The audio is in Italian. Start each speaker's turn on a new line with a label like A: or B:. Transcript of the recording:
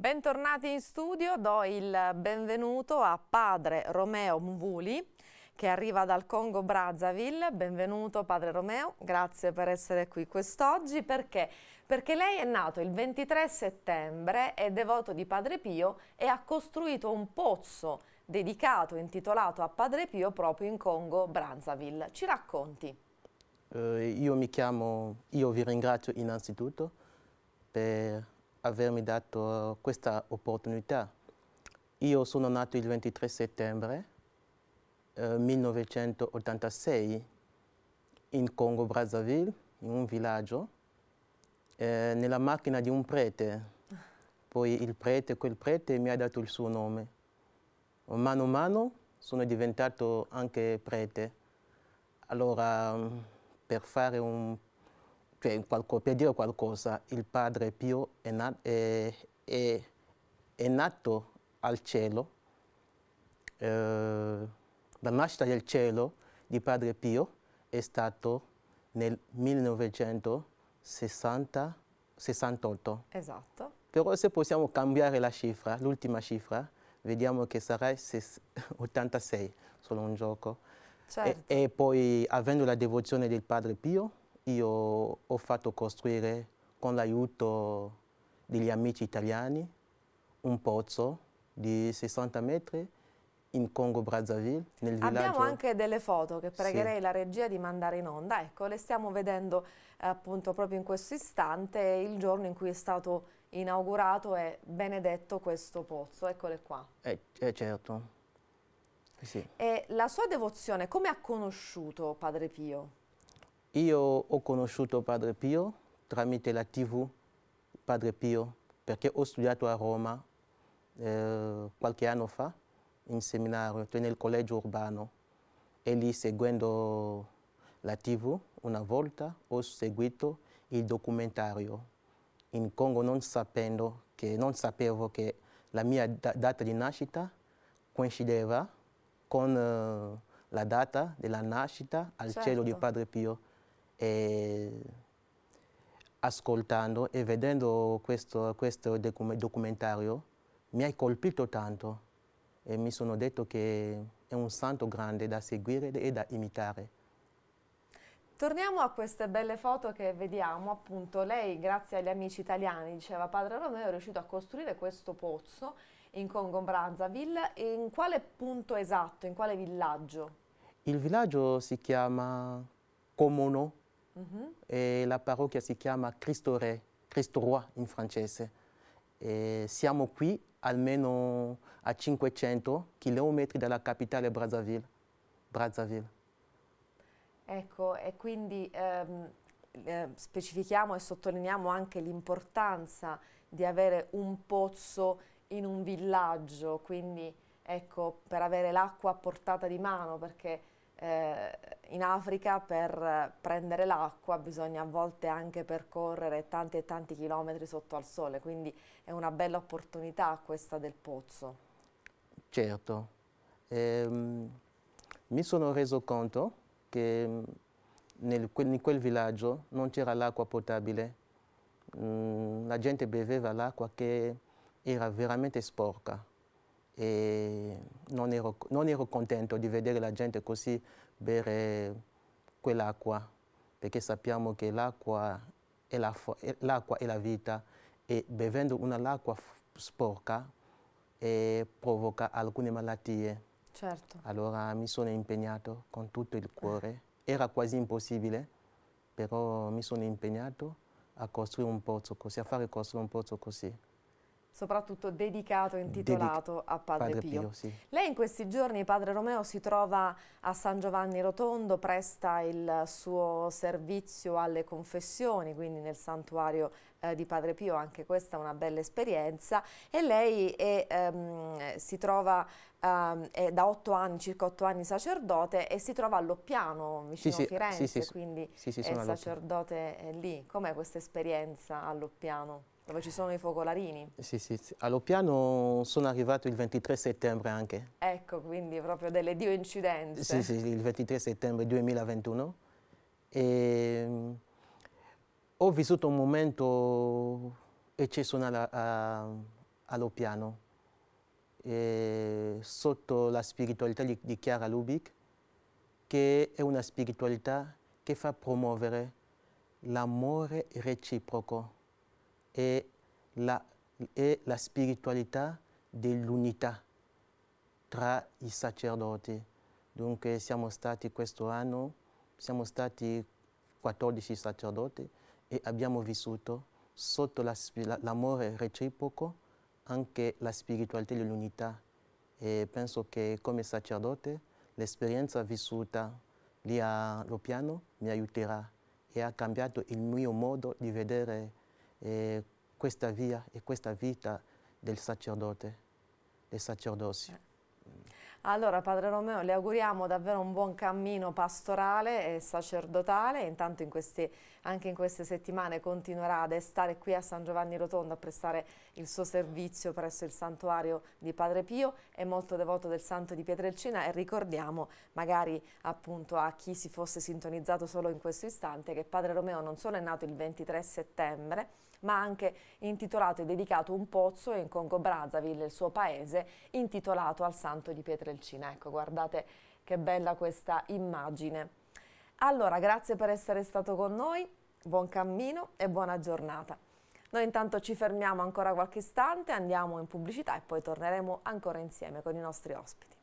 A: Bentornati in studio, do il benvenuto a padre Romeo Mvuli che arriva dal Congo Brazzaville. Benvenuto padre Romeo, grazie per essere qui quest'oggi. Perché? Perché lei è nato il 23 settembre, è devoto di Padre Pio e ha costruito un pozzo dedicato, intitolato a Padre Pio proprio in Congo Brazzaville. Ci racconti?
B: Eh, io mi chiamo, io vi ringrazio innanzitutto per avermi dato questa opportunità. Io sono nato il 23 settembre eh, 1986 in Congo Brazzaville, in un villaggio, eh, nella macchina di un prete. Poi il prete, quel prete mi ha dato il suo nome. Mano a mano sono diventato anche prete. Allora, per fare un cioè, qualco, per dire qualcosa, il Padre Pio è, nat, è, è, è nato al cielo, eh, la nascita del cielo di Padre Pio è stata nel 1968.
A: Esatto.
B: Però se possiamo cambiare la cifra, l'ultima cifra, vediamo che sarà 86, solo un gioco. Certo. E, e poi avendo la devozione del Padre Pio, io ho fatto costruire con l'aiuto degli amici italiani un pozzo di 60 metri in Congo Brazzaville, nel villaggio. Abbiamo anche
A: delle foto che pregherei sì. la regia di mandare in onda. Ecco, le stiamo vedendo eh, appunto proprio in questo istante, il giorno in cui è stato inaugurato e benedetto questo pozzo. Eccole qua.
B: Eh, eh certo. Sì.
A: E la sua devozione, come ha conosciuto Padre Pio?
B: Io ho conosciuto Padre Pio tramite la TV Padre Pio perché ho studiato a Roma eh, qualche anno fa in seminario cioè nel collegio urbano e lì seguendo la TV una volta ho seguito il documentario in Congo non sapendo che non sapevo che la mia data di nascita coincideva con eh, la data della nascita al certo. cielo di certo. Padre Pio. E eh, ascoltando e vedendo questo, questo documentario mi ha colpito tanto e mi sono detto che è un santo grande da seguire e da imitare.
A: Torniamo a queste belle foto che vediamo, appunto lei grazie agli amici italiani, diceva padre Romeo, è riuscito a costruire questo pozzo in Congo Brazzaville, in quale punto esatto, in quale villaggio?
B: Il villaggio si chiama Comono, -hmm. e la parrocchia si chiama Cristo Re, Cristo Roi in francese. E siamo qui almeno a 500 km dalla capitale Brazzaville. Brazzaville.
A: Ecco, e quindi ehm, specifichiamo e sottolineiamo anche l'importanza di avere un pozzo in un villaggio, quindi ecco, per avere l'acqua a portata di mano, perché eh, in Africa per eh, prendere l'acqua bisogna a volte anche percorrere tanti e tanti chilometri sotto al sole, quindi è una bella opportunità questa del pozzo.
B: Certo, ehm, mi sono reso conto che mm, nel, in quel villaggio non c'era l'acqua potabile, mm, la gente beveva l'acqua che era veramente sporca e non ero, non ero contento di vedere la gente così bere quell'acqua, perché sappiamo che l'acqua è, la, è la vita e bevendo un'acqua sporca eh, provoca alcune malattie. Certo. Allora mi sono impegnato con tutto il cuore. Era quasi impossibile, però mi sono impegnato a costruire un pozzo così, a fare costruire un pozzo così
A: soprattutto dedicato e intitolato Dedic a Padre, Padre Pio. Pio sì. Lei in questi giorni, Padre Romeo, si trova a San Giovanni Rotondo, presta il suo servizio alle confessioni, quindi nel santuario eh, di Padre Pio, anche questa è una bella esperienza, e lei è, ehm, si trova ehm, da otto anni, circa otto anni sacerdote, e si trova a Loppiano, vicino sì, a Firenze, sì, quindi è sacerdote eh, lì. Com'è questa esperienza a Loppiano? dove ci sono i focolarini.
B: Sì, sì, sì. all'Opiano sono arrivato il 23 settembre anche.
A: Ecco, quindi proprio delle due incidenze. Sì, sì,
B: il 23 settembre 2021. E ehm, ho vissuto un momento eccezionale all'Opiano, eh, sotto la spiritualità di Chiara Lubic, che è una spiritualità che fa promuovere l'amore reciproco è la, è la spiritualità dell'unità tra i sacerdoti. Dunque siamo stati questo anno, siamo stati 14 sacerdoti e abbiamo vissuto sotto l'amore la, reciproco anche la spiritualità dell'unità. E penso che come sacerdote l'esperienza vissuta lì a Lopiano mi aiuterà e ha cambiato il mio modo di vedere eh, questa via e questa vita del sacerdote, del sacerdozio.
A: Allora, Padre Romeo, le auguriamo davvero un buon cammino pastorale e sacerdotale. Intanto in questi, anche in queste settimane continuerà ad stare qui a San Giovanni Rotondo a prestare il suo servizio presso il santuario di Padre Pio. È molto devoto del santo di Pietrelcina e ricordiamo magari appunto a chi si fosse sintonizzato solo in questo istante che Padre Romeo non solo è nato il 23 settembre, ma ha anche intitolato e dedicato un pozzo in Congo Brazzaville, il suo paese, intitolato al santo di Pietrelcina. Fiorelcina. Ecco, guardate che bella questa immagine. Allora, grazie per essere stato con noi, buon cammino e buona giornata. Noi intanto ci fermiamo ancora qualche istante, andiamo in pubblicità e poi torneremo ancora insieme con i nostri ospiti.